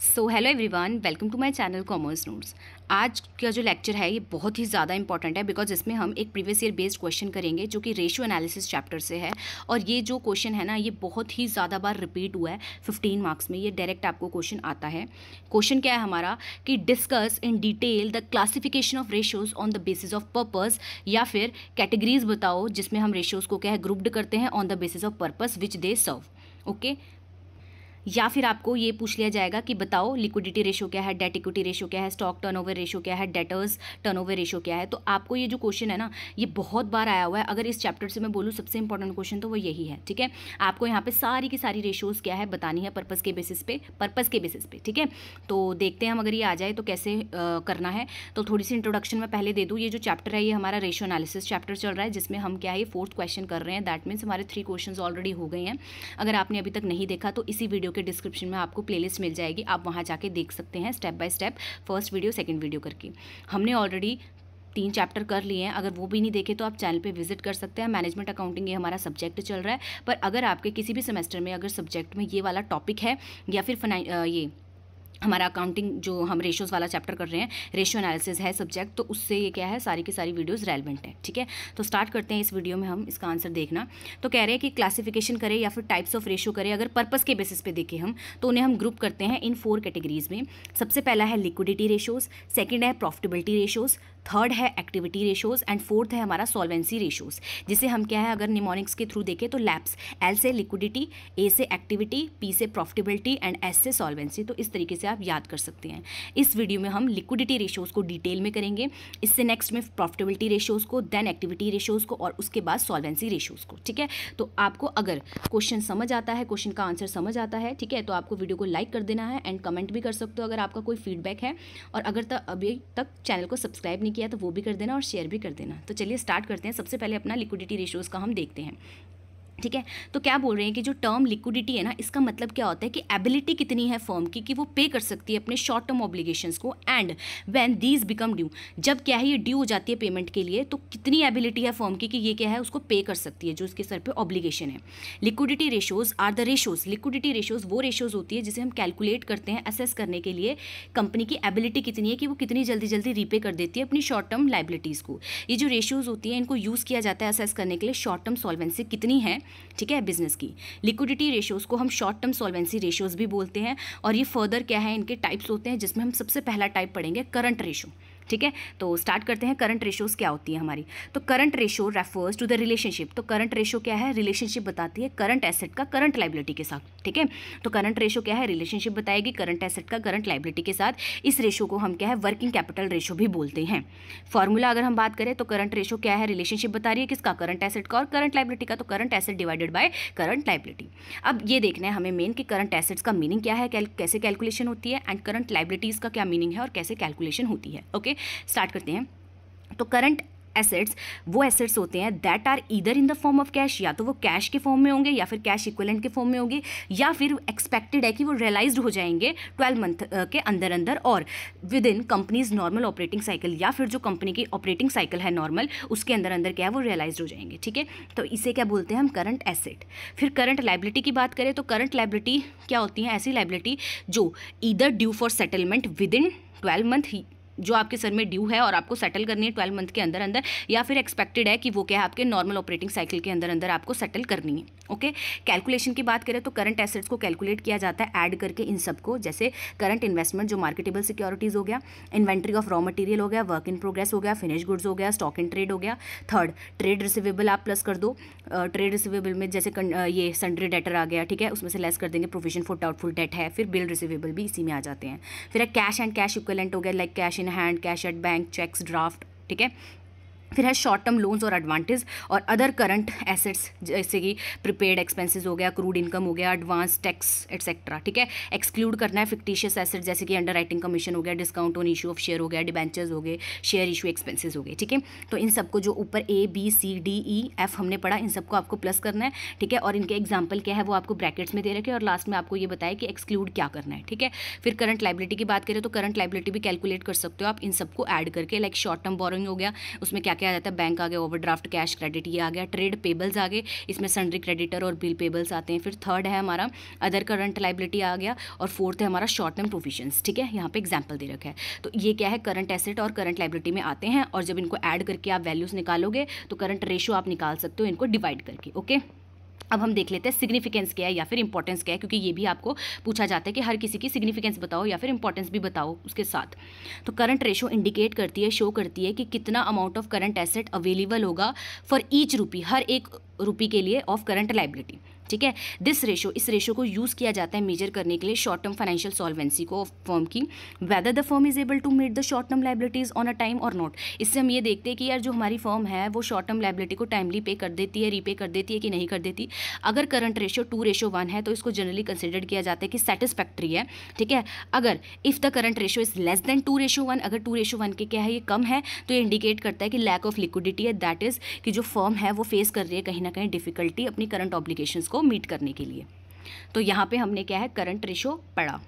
So hello everyone welcome to my channel commerce notes आज का जो लेक्चर है ये बहुत ही ज़्यादा इंपॉर्टेंट है बिकॉज इसमें हम एक प्रीवियस ईयर बेस्ड क्वेश्चन करेंगे जो कि रेशियो एनालिसिस चैप्टर से है और ये जो क्वेश्चन है ना ये बहुत ही ज़्यादा बार रिपीट हुआ है 15 मार्क्स में ये डायरेक्ट आपको क्वेश्चन आता है क्वेश्चन क्या है हमारा कि discuss in detail the classification of ratios on the basis of purpose या फिर कैटेगरीज बताओ जिसमें हम रेशियोज़ को क्या है ग्रुप्ड करते हैं on the basis of purpose which they serve okay okay? या फिर आपको ये पूछ लिया जाएगा कि बताओ लिक्विडिटी रेशो क्या है डेट इक्विटी रेशो क्या है स्टॉक टर्नओवर रेशो क्या है डेटर्स टर्नओवर रेशो क्या है तो आपको ये जो क्वेश्चन है ना ये बहुत बार आया हुआ है अगर इस चैप्टर से मैं बोलूँ सबसे इंपॉर्टेंट क्वेश्चन तो वो यही है ठीक है आपको यहाँ पे सारी की सारी रेशोज़ क्या है बतानी है पर्पज़ के बेसिस पे पर्पज़ के बेसिस पे ठीक है तो देखते हैं हम अगर ये आ जाए तो कैसे करना है तो थोड़ी सी इंट्रोडक्शन मैं पहले दे दूँ ये जो चैप्टर है ये हमारा रेशो एनालिसिस चैप्टर चल रहा है जिसमें हम क्या है फोर्थ क्वेश्चन कर रहे हैं दैट मीन्स हमारे थ्री क्वेश्चन ऑलरेडी हो गए हैं अगर आपने अभी तक नहीं देखा तो इसी वीडियो के डिस्क्रिप्शन में आपको प्लेलिस्ट मिल जाएगी आप वहाँ जाके देख सकते हैं step by step first video second video करके हमने ऑलरेडी तीन चैप्टर कर लिए हैं अगर वो भी नहीं देखे तो आप चैनल पे विजिट कर सकते हैं मैनेजमेंट अकाउंटिंग ये हमारा सब्जेक्ट चल रहा है पर अगर आपके किसी भी सेमेस्टर में अगर सब्जेक्ट में ये वाला टॉपिक है या फिर ये हमारा अकाउंटिंग जो हम रेशोज़ वाला चैप्टर कर रहे हैं रेशो एनालिसिस है सब्जेक्ट तो उससे ये क्या है सारी की सारी वीडियोस रेलिवेंट हैं ठीक है तो स्टार्ट करते हैं इस वीडियो में हम इसका आंसर देखना तो कह रहे हैं कि क्लासिफिकेशन करें या फिर टाइप्स ऑफ रेशो करें अगर पर्पस के बेसिस पे देखें हम तो उन्हें हम ग्रुप करते हैं इन फोर कैटेगरीज में सबसे पहला है लिक्विडिटी रेशोज़ सेकेंड है प्रॉफिटेबिलिटी रेशोज़ थर्ड है एक्टिविटी रेशोज़ एंड फोर्थ है हमारा सॉल्वेंसी रेशोज़ जिसे हम क्या है अगर निमोनिक्स के थ्रू देखें तो लैप्स एल से लिक्विडिटी ए से एक्टिविटी पी से प्रॉफिटेबिलिटी एंड एस से सॉल्वेंसी तो इस तरीके से आप याद कर सकते हैं इस वीडियो में हम लिक्विडिटी रेशोज़ को डिटेल में करेंगे इससे नेक्स्ट में प्रॉफिटेबिलिटी रेशोज़ को देन एक्टिविटी रेशोज़ को और उसके बाद सॉल्वेंसी रेशोज़ को ठीक है तो आपको अगर क्वेश्चन समझ आता है क्वेश्चन का आंसर समझ आता है ठीक है तो आपको वीडियो को लाइक कर देना है एंड कमेंट भी कर सकते हो अगर आपका कोई फीडबैक है और अगर तक अभी तक चैनल को सब्सक्राइब नहीं किया तो वो भी कर देना और शेयर भी कर देना तो चलिए स्टार्ट करते हैं सबसे पहले अपना लिक्विडिटी रेशोज़ का हम देखते हैं ठीक है तो क्या बोल रहे हैं कि जो टर्म लिक्विडिटी है ना इसका मतलब क्या होता है कि एबिलिटी कितनी है फर्म की कि वो पे कर सकती है अपने शॉर्ट टर्म ऑब्लिगेशंस को and when these become due जब क्या है ये ड्यू हो जाती है पेमेंट के लिए तो कितनी एबिलिटी है फर्म की कि ये क्या है उसको पे कर सकती है जो उसके सर पर ऑब्लीगेशन है liquidity ratios are the ratios liquidity ratios वो रेशोज होती है जिसे हम कैलकुलेट करते हैं असेस करने के लिए कंपनी की एबिलिटी कितनी है कि वो कितनी जल्दी जल्दी रीपे कर देती है अपनी शॉर्ट टर्म लाइबिलिटीज़ को ये जो रेशोज़ होती है इनको यूज़ किया जाता है असेस करने के लिए शॉर्ट टर्म सॉल्वेंसी कितनी है ठीक है बिजनेस की लिक्विडिटी रेशियोज़ को हम शॉर्ट टर्म सॉल्वेंसी रेशियोज़ भी बोलते हैं और ये फर्दर क्या है इनके टाइप्स होते हैं जिसमें हम सबसे पहला टाइप पढ़ेंगे करंट रेशो ठीक है तो स्टार्ट करते हैं करंट रेशोज़ क्या होती है हमारी तो current ratio refers to the relationship तो करंट रेशो क्या है रिलेशनशिप बताती है करंट एसेट का करंट लाइबिलिटी के साथ ठीक है तो करंट रेशो क्या है रिलेशनशिप बताएगी करंट एसेट का करंट लाइबिलिटी के साथ इस रेशो को हम क्या है वर्किंग कैपिटल रेशो भी बोलते हैं फॉर्मूला अगर हम बात करें तो करंट रेशो क्या है रिलेशनशिप बता रही है किसका करंट एसेट का और करंट लाइबिलिटी का तो current asset divided by current liability अब ये देखना है हमें मेन कि करंट एसेट्स का मीनिंग क्या है कैसे कैलकुलेशन होती है एंड करंट लाइबिलिटीज़ का क्या मीनिंग है और कैसे कैलकुलेशन होती है ओके स्टार्ट करते हैं तो करंट एसेट्स वो एसेट्स होते हैं दैट आर इधर in the form of cash या तो वो कैश के फॉर्म में होंगे या फिर कैश इक्वलेंट के फॉर्म में होंगे या फिर एक्सपेक्टेड है कि वो रियलाइज हो जाएंगे ट्वेल्व मंथ के अंदर अंदर और within companies normal operating cycle या फिर जो कंपनी की ऑपरेटिंग साइकिल है नॉर्मल उसके अंदर अंदर क्या है वो रियलाइज हो जाएंगे ठीक है तो इसे क्या बोलते हैं हम करंट एसेट फिर करंट लाइबिलिटी की बात करें तो करंट लाइबिलिटी क्या होती है ऐसी लाइबिलिटी जो either due for settlement within twelve month जो आपके सर में ड्यू है और आपको सेटल करनी है ट्वेल्व मंथ के अंदर अंदर या फिर एक्सपेक्टेड है कि वो क्या है आपके नॉर्मल ऑपरेटिंग साइकिल के अंदर अंदर आपको सेटल करनी है ओके कैलकुलेशन की बात करें तो करंट एसेट्स को कैलकुलेट किया जाता है ऐड करके इन सबको जैसे करंट इन्वेस्टमेंट जो मार्केटेबल सिक्योरिटीज़ हो गया इन्वेंट्री ऑफ रॉ मटेरियल हो गया वर्क इन प्रोग्रेस हो गया फिनिश गुड्स हो गया स्टॉक इन ट्रेड हो गया थर्ड ट्रेड रिसिवेबल आप प्लस कर दो ट्रेड रिसिवेबल में जैसे ये सन्ड्री डेटर आ गया ठीक है उसमें से लेस कर देंगे प्रोविजन फॉर डाउटफुल डेट है फिर बिल रिसिवेबल भी इसी में आ जाते हैं फिर कैश एंड कैश इक्वलेंट हो गया like cash in hand cash at bank cheques draft ठीक है फिर है शॉर्ट टर्म लोन्स और एडवांटेज और अदर करंट एसेट्स जैसे कि प्रीपेड एक्सपेंसेस हो गया क्रूड इनकम हो गया एडवांस टैक्स एट्सेट्रा ठीक है एक्सक्लूड करना है फिक्टिशियस एसेट जैसे कि अंडर राइटिंग कमीशन हो गया discount on issue of share हो गया डिबेंचर्स हो गए शेयर इशू एक्सपेंसिस हो गए ठीक है तो इन सबको जो ऊपर A B C D E F हमने पढ़ा इन सबको आपको प्लस करना है ठीक है और इनके एग्जाम्पल क्या है वो आपको ब्रैकेट्स में दे रखे और लास्ट में आपको ये बताया कि एक्सक्लूड क्या करना है ठीक है फिर करंट लाइबिलिटी की बात करें तो करंट लाइबिलिटी भी कैलकुलेट कर सकते हो आप इन सबको ऐड करके लाइक शॉर्ट टर्म बोरिंग हो गया उसमें क्या क्या जाता है बैंक आ गया ओवरड्राफ्ट कैश क्रेडिट ये आ गया ट्रेड पेबल्स आ गए इसमें सन्ड्री क्रेडिटर और बिल पेबल्स आते हैं फिर थर्ड है हमारा अदर करंट लाइबिलिटी आ गया और फोर्थ है हमारा शॉर्ट टर्म प्रोविजन ठीक है यहाँ पे एग्जाम्पल दे रखा है तो ये क्या है करंट एसेट और करंट लाइबिलिटी में आते हैं और जब इनको एड करके आप वैल्यूज़ निकालोगे तो करंट रेशो आप निकाल सकते हो इनको डिवाइड करके ओके अब हम देख लेते हैं सिग्निफिकेंस क्या है या फिर इंपॉर्टेंस क्या है क्योंकि ये भी आपको पूछा जाता है कि हर किसी की सिग्निफिकेंस बताओ या फिर इंपॉर्टेंस भी बताओ उसके साथ तो करंट रेशो इंडिकेट करती है शो करती है कि कितना amount of current asset available होगा फॉर ईच रुपी हर एक रुपी के लिए ऑफ करंट लाइबिलिटी ठीक है दिस रेशो इस रेशो को यूज़ किया जाता है मेजर करने के लिए शॉर्ट टर्म फाइनेंशियल सॉल्वेंसी को फर्म की whether the firm is able to meet the short term liabilities on a time और नॉट इससे हम ये देखते हैं कि यार जो हमारी फर्म है वो शॉर्ट टर्म लाइबिलिटी को टाइमली पे कर देती है रीपे कर देती है कि नहीं कर देती अगर current ratio two ratio one है तो इसको जनरली कंसिडर किया जाता है कि सेटिस्फैक्ट्री है ठीक है अगर if the current ratio is less than two ratio one अगर टू रेशो वन के क्या है ये कम है तो ये इंडिकेट करता है कि लैक ऑफ लिक्विडिटी है दैट इज़ कि जो फर्म है वो फेस कर रही है कहीं ना कहीं डिफिकल्टी अपनी करंट ऑब्लिकेशन को को मीट करने के लिए तो यहाँ पे हमने क्या है करंट रेशो पढ़ा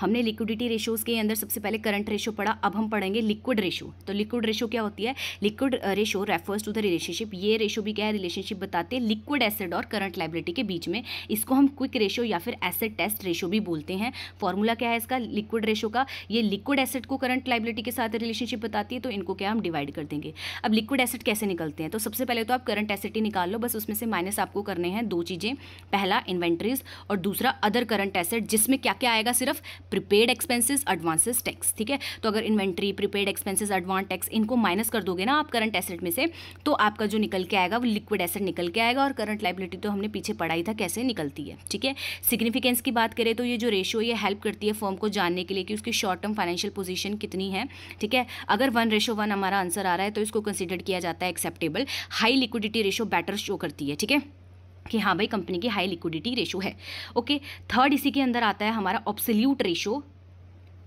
हमने लिक्विडिटी रेशोज़ के अंदर सबसे पहले करंट रेशो पढ़ा अब हम पढ़ेंगे लिक्विड रेशो तो लिक्विड रेशो क्या होती है liquid ratio refers to the relationship ये रेशो भी क्या है रिलेशनशिप बताते हैं लिक्विड एसिड और करंट लाइबिलिटी के बीच में इसको हम क्विक रेशो या फिर एसिड टेस्ट रेशो भी बोलते हैं फॉर्मूला क्या है इसका लिक्विड रेशो का ये लिक्विड एसिड को करंट लाइबिलिटी के साथ रिलेशनशिप बताती है तो इनको क्या हम डिवाइड कर देंगे अब लिक्विड एसिड कैसे निकलते हैं तो सबसे पहले तो आप करंट एसिड ही निकाल लो बस उसमें से माइनस आपको करने हैं दो चीज़ें पहला इन्वेंट्रीज और दूसरा अदर करंट एसेट जिसमें क्या क्या आएगा सिर्फ प्रीपेड एक्सपेंसेस एडवांसेस टैक्स ठीक है तो अगर inventory prepaid expenses advance tax इनको माइनस कर दोगे ना आप करंट एसेट में से तो आपका जो निकल के आएगा वो लिक्विड एसेट निकल के आएगा और करंट लाइबिलिटी तो हमने पीछे पढ़ाई था कैसे निकलती है ठीक है सिग्निफिकेंस की बात करें तो ये जो रेशियो ये हेल्प करती है फॉर्म को जानने के लिए कि उसकी शॉर्ट टर्म फाइनेंशियल पोजीशन कितनी है ठीक है अगर वन रेशो वन हमारा आंसर आ रहा है तो इसको कंसिडर किया जाता है acceptable high liquidity ratio better show करती है ठीक है कि हाँ भाई कंपनी की हाई लिक्विडिटी रेशो है ओके थर्ड इसी के अंदर आता है हमारा absolute ratio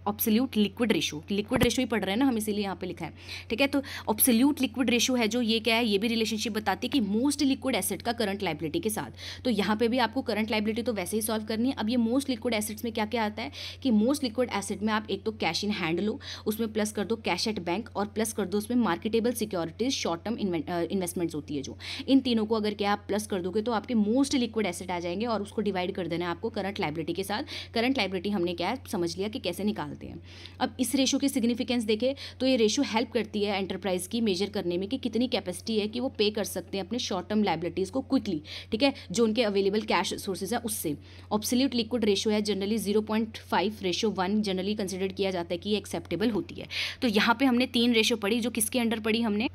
absolute liquid ratio liquid ratio ही पढ़ रहे हैं ना हम इसीलिए यहाँ पे लिखा है ठीक है तो ऑब्सोल्यूट लिक्विड रेशो है जो ये क्या है ये भी रिलेशनशिप बताती है कि मोस्ट लिक्विड एसेट का करंट लाइबिलिटी के साथ तो यहाँ पे भी आपको करंट लाइबिलिटी तो वैसे ही सॉल्व करनी है अब ये मोस्ट लिक्विड एसेट्स में क्या क्या आता है कि मोस्ट लिक्विड एसेट में आप एक तो कैश इन हैंड लो उसमें प्लस कर दो कैश एट बैंक और प्लस कर दो उसमें marketable securities short term investments होती है जो इन तीनों को अगर क्या आप प्लस कर दोगे तो आपके मोस्ट लिक्विड एसेट आ जाएंगे और उसको डिवाइड कर देना है आपको करंट लाइबिलिटी के साथ करंट लाइबिलिटी हमने क्या समझ लिया कि कैसे निकाल डालते हैं अब इस रेशो की सिग्निफिकेंस देखें तो ये रेशो हेल्प करती है एंटरप्राइज की मेजर करने में कि कितनी कैपेसिटी है कि वो पे कर सकते हैं अपने शॉर्ट टर्म लाइबिलिटीज़ को क्विकली ठीक है जो उनके अवेलेबल कैश सोर्सेज है उससे ऑब्सोल्यूट लिक्विड रेशो है generally zero point five ratio one generally consider किया जाता है कि एक्सेप्टेबल होती है तो यहाँ पर हमने तीन रेशो पढ़ी जो किसके अंडर पढ़ी हमने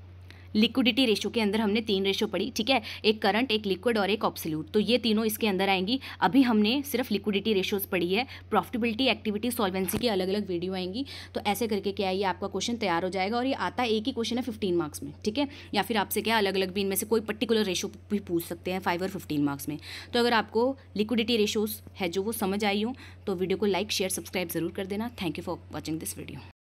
लिक्विडिटी रेशो के अंदर हमने तीन रेशो पढ़ी ठीक है एक करंट एक लिक्विड और एक ऑप्सल्यूट तो ये तीनों इसके अंदर आएंगी अभी हमने सिर्फ लिक्विडिटी रेशोज पढ़ी है प्रॉफिटेबिलिटी एक्टिविटी सॉल्वेंसी की अलग अलग वीडियो आएंगी तो ऐसे करके क्या है ये आपका क्वेश्चन तैयार हो जाएगा और ये आता एक ही क्वेश्चन है फिफ्टीन मार्क्स में ठीक है या फिर आपसे क्या अलग अलग भी इनमें से कोई पर्टिकुलर रेशो भी पूछ सकते हैं फाइव और फिफ्टीन मार्क्स में तो अगर आपको लिक्विडिटी रेशोज है जो वो समझ आई हो तो वीडियो को लाइक शेयर सब्सक्राइब ज़रूर कर देना thank you for watching this video